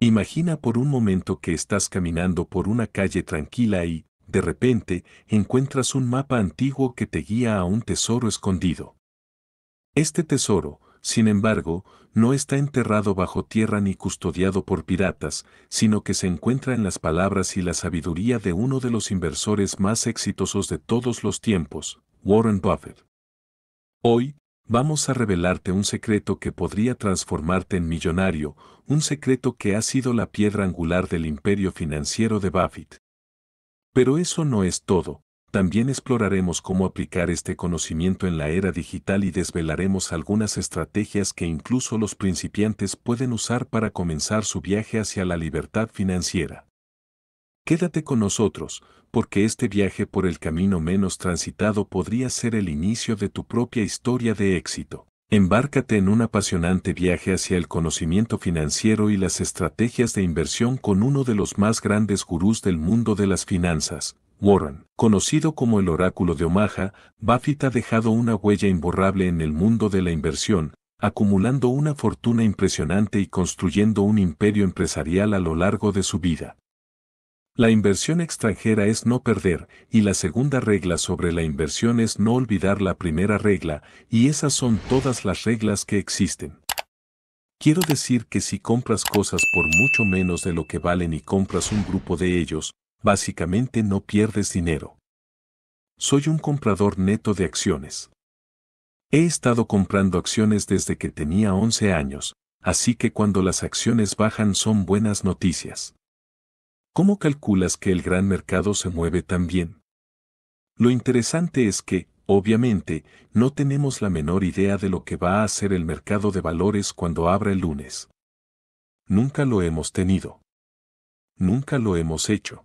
Imagina por un momento que estás caminando por una calle tranquila y, de repente, encuentras un mapa antiguo que te guía a un tesoro escondido. Este tesoro, sin embargo, no está enterrado bajo tierra ni custodiado por piratas, sino que se encuentra en las palabras y la sabiduría de uno de los inversores más exitosos de todos los tiempos, Warren Buffett. Hoy, vamos a revelarte un secreto que podría transformarte en millonario, un secreto que ha sido la piedra angular del imperio financiero de Buffett. Pero eso no es todo, también exploraremos cómo aplicar este conocimiento en la era digital y desvelaremos algunas estrategias que incluso los principiantes pueden usar para comenzar su viaje hacia la libertad financiera. Quédate con nosotros, porque este viaje por el camino menos transitado podría ser el inicio de tu propia historia de éxito. Embárcate en un apasionante viaje hacia el conocimiento financiero y las estrategias de inversión con uno de los más grandes gurús del mundo de las finanzas, Warren. Conocido como el oráculo de Omaha, Buffett ha dejado una huella imborrable en el mundo de la inversión, acumulando una fortuna impresionante y construyendo un imperio empresarial a lo largo de su vida. La inversión extranjera es no perder, y la segunda regla sobre la inversión es no olvidar la primera regla, y esas son todas las reglas que existen. Quiero decir que si compras cosas por mucho menos de lo que valen y compras un grupo de ellos, básicamente no pierdes dinero. Soy un comprador neto de acciones. He estado comprando acciones desde que tenía 11 años, así que cuando las acciones bajan son buenas noticias. ¿Cómo calculas que el gran mercado se mueve tan bien? Lo interesante es que, obviamente, no tenemos la menor idea de lo que va a hacer el mercado de valores cuando abra el lunes. Nunca lo hemos tenido. Nunca lo hemos hecho.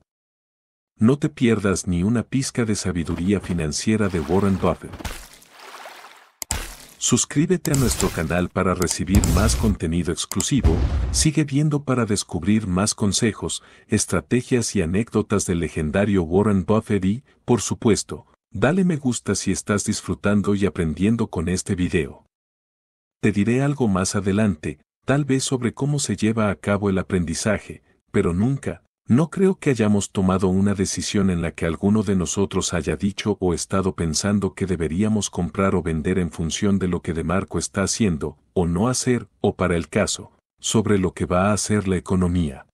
No te pierdas ni una pizca de sabiduría financiera de Warren Buffett. Suscríbete a nuestro canal para recibir más contenido exclusivo, sigue viendo para descubrir más consejos, estrategias y anécdotas del legendario Warren Buffett y, por supuesto, dale me gusta si estás disfrutando y aprendiendo con este video. Te diré algo más adelante, tal vez sobre cómo se lleva a cabo el aprendizaje, pero nunca, no creo que hayamos tomado una decisión en la que alguno de nosotros haya dicho o estado pensando que deberíamos comprar o vender en función de lo que DeMarco está haciendo, o no hacer, o para el caso, sobre lo que va a hacer la economía.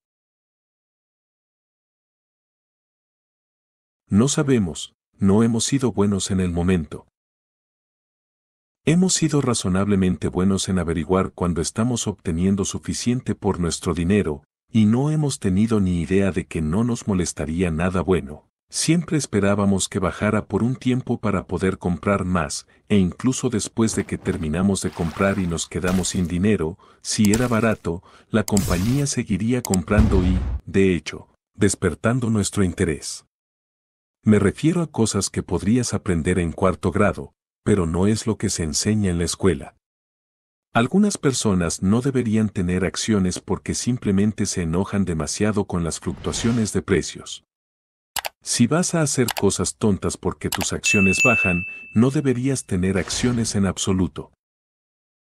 No sabemos, no hemos sido buenos en el momento. Hemos sido razonablemente buenos en averiguar cuando estamos obteniendo suficiente por nuestro dinero, y no hemos tenido ni idea de que no nos molestaría nada bueno. Siempre esperábamos que bajara por un tiempo para poder comprar más, e incluso después de que terminamos de comprar y nos quedamos sin dinero, si era barato, la compañía seguiría comprando y, de hecho, despertando nuestro interés. Me refiero a cosas que podrías aprender en cuarto grado, pero no es lo que se enseña en la escuela. Algunas personas no deberían tener acciones porque simplemente se enojan demasiado con las fluctuaciones de precios. Si vas a hacer cosas tontas porque tus acciones bajan, no deberías tener acciones en absoluto.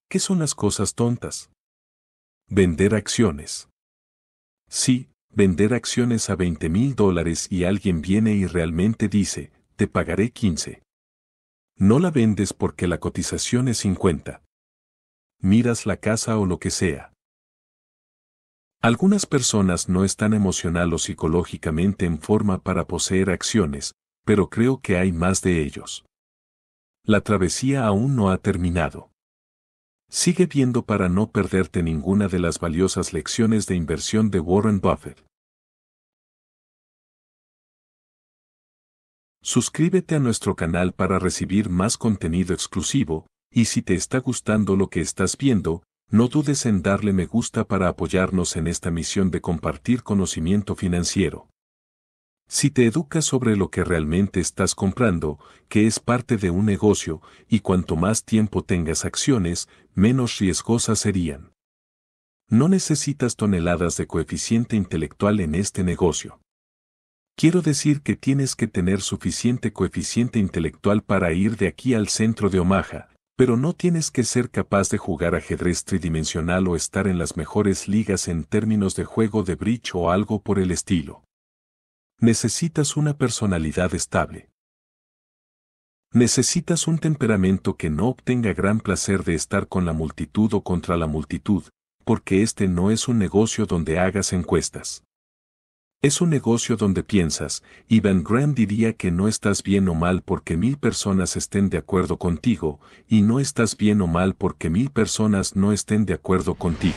¿Qué son las cosas tontas? Vender acciones. Sí, vender acciones a 20 mil dólares y alguien viene y realmente dice, te pagaré 15. No la vendes porque la cotización es 50 miras la casa o lo que sea. Algunas personas no están emocional o psicológicamente en forma para poseer acciones, pero creo que hay más de ellos. La travesía aún no ha terminado. Sigue viendo para no perderte ninguna de las valiosas lecciones de inversión de Warren Buffett. Suscríbete a nuestro canal para recibir más contenido exclusivo, y si te está gustando lo que estás viendo, no dudes en darle me gusta para apoyarnos en esta misión de compartir conocimiento financiero. Si te educas sobre lo que realmente estás comprando, que es parte de un negocio, y cuanto más tiempo tengas acciones, menos riesgosas serían. No necesitas toneladas de coeficiente intelectual en este negocio. Quiero decir que tienes que tener suficiente coeficiente intelectual para ir de aquí al centro de Omaha, pero no tienes que ser capaz de jugar ajedrez tridimensional o estar en las mejores ligas en términos de juego de bridge o algo por el estilo. Necesitas una personalidad estable. Necesitas un temperamento que no obtenga gran placer de estar con la multitud o contra la multitud, porque este no es un negocio donde hagas encuestas. Es un negocio donde piensas, y Van Graham diría que no estás bien o mal porque mil personas estén de acuerdo contigo, y no estás bien o mal porque mil personas no estén de acuerdo contigo.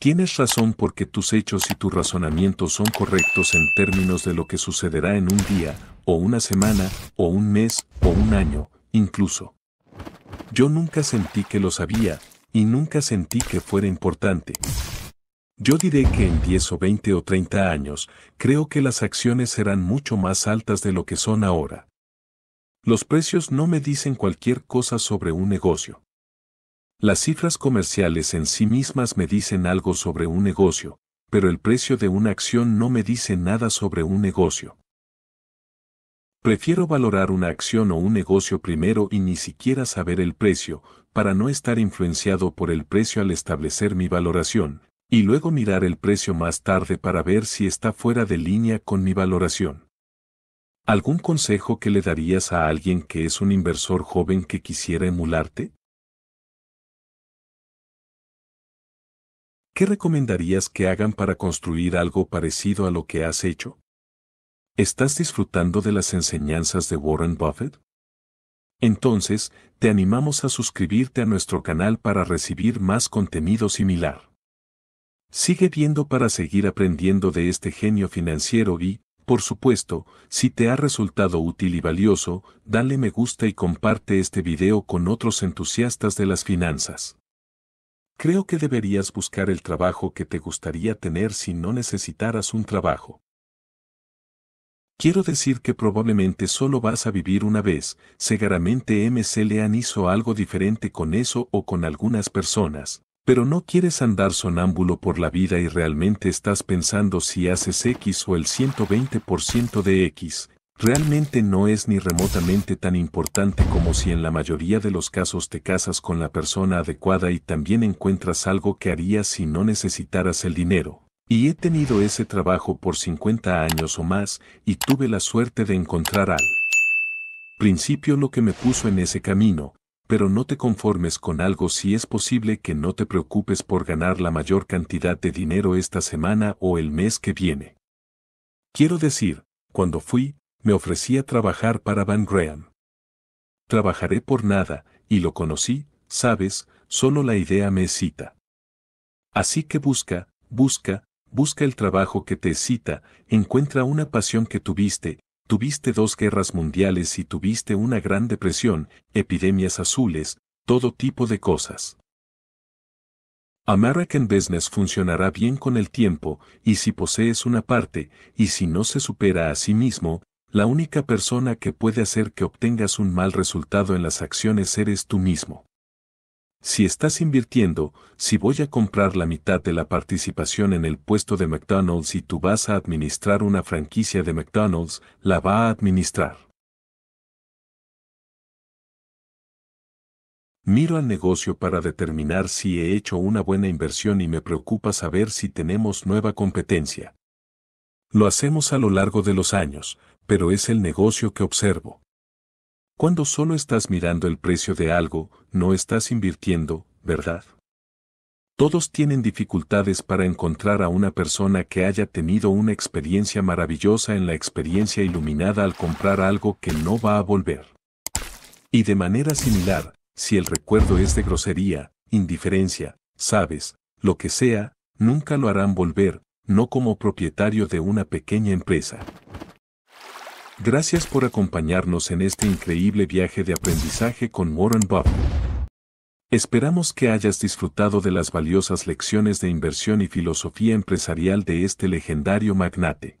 Tienes razón porque tus hechos y tu razonamiento son correctos en términos de lo que sucederá en un día, o una semana, o un mes, o un año, incluso. Yo nunca sentí que lo sabía, y nunca sentí que fuera importante, yo diré que en 10 o 20 o 30 años, creo que las acciones serán mucho más altas de lo que son ahora. Los precios no me dicen cualquier cosa sobre un negocio. Las cifras comerciales en sí mismas me dicen algo sobre un negocio, pero el precio de una acción no me dice nada sobre un negocio. Prefiero valorar una acción o un negocio primero y ni siquiera saber el precio, para no estar influenciado por el precio al establecer mi valoración, y luego mirar el precio más tarde para ver si está fuera de línea con mi valoración. ¿Algún consejo que le darías a alguien que es un inversor joven que quisiera emularte? ¿Qué recomendarías que hagan para construir algo parecido a lo que has hecho? ¿Estás disfrutando de las enseñanzas de Warren Buffett? Entonces, te animamos a suscribirte a nuestro canal para recibir más contenido similar. Sigue viendo para seguir aprendiendo de este genio financiero y, por supuesto, si te ha resultado útil y valioso, dale me gusta y comparte este video con otros entusiastas de las finanzas. Creo que deberías buscar el trabajo que te gustaría tener si no necesitaras un trabajo. Quiero decir que probablemente solo vas a vivir una vez, seguramente MC han hizo algo diferente con eso o con algunas personas, pero no quieres andar sonámbulo por la vida y realmente estás pensando si haces X o el 120% de X, realmente no es ni remotamente tan importante como si en la mayoría de los casos te casas con la persona adecuada y también encuentras algo que harías si no necesitaras el dinero. Y he tenido ese trabajo por 50 años o más y tuve la suerte de encontrar al principio lo que me puso en ese camino, pero no te conformes con algo si es posible que no te preocupes por ganar la mayor cantidad de dinero esta semana o el mes que viene. Quiero decir, cuando fui, me ofrecí a trabajar para Van Graham. Trabajaré por nada, y lo conocí, sabes, solo la idea me excita. Así que busca, busca, busca el trabajo que te excita, encuentra una pasión que tuviste, tuviste dos guerras mundiales y tuviste una gran depresión, epidemias azules, todo tipo de cosas. American Business funcionará bien con el tiempo, y si posees una parte, y si no se supera a sí mismo, la única persona que puede hacer que obtengas un mal resultado en las acciones eres tú mismo. Si estás invirtiendo, si voy a comprar la mitad de la participación en el puesto de McDonald's y tú vas a administrar una franquicia de McDonald's, la va a administrar. Miro al negocio para determinar si he hecho una buena inversión y me preocupa saber si tenemos nueva competencia. Lo hacemos a lo largo de los años, pero es el negocio que observo. Cuando solo estás mirando el precio de algo, no estás invirtiendo, ¿verdad? Todos tienen dificultades para encontrar a una persona que haya tenido una experiencia maravillosa en la experiencia iluminada al comprar algo que no va a volver. Y de manera similar, si el recuerdo es de grosería, indiferencia, sabes, lo que sea, nunca lo harán volver, no como propietario de una pequeña empresa. Gracias por acompañarnos en este increíble viaje de aprendizaje con Warren Buffett. Esperamos que hayas disfrutado de las valiosas lecciones de inversión y filosofía empresarial de este legendario magnate.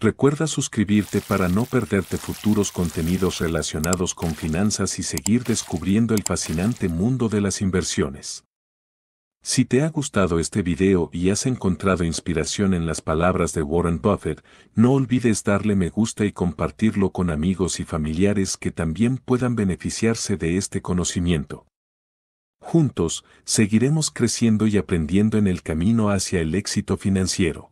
Recuerda suscribirte para no perderte futuros contenidos relacionados con finanzas y seguir descubriendo el fascinante mundo de las inversiones. Si te ha gustado este video y has encontrado inspiración en las palabras de Warren Buffett, no olvides darle me gusta y compartirlo con amigos y familiares que también puedan beneficiarse de este conocimiento. Juntos, seguiremos creciendo y aprendiendo en el camino hacia el éxito financiero.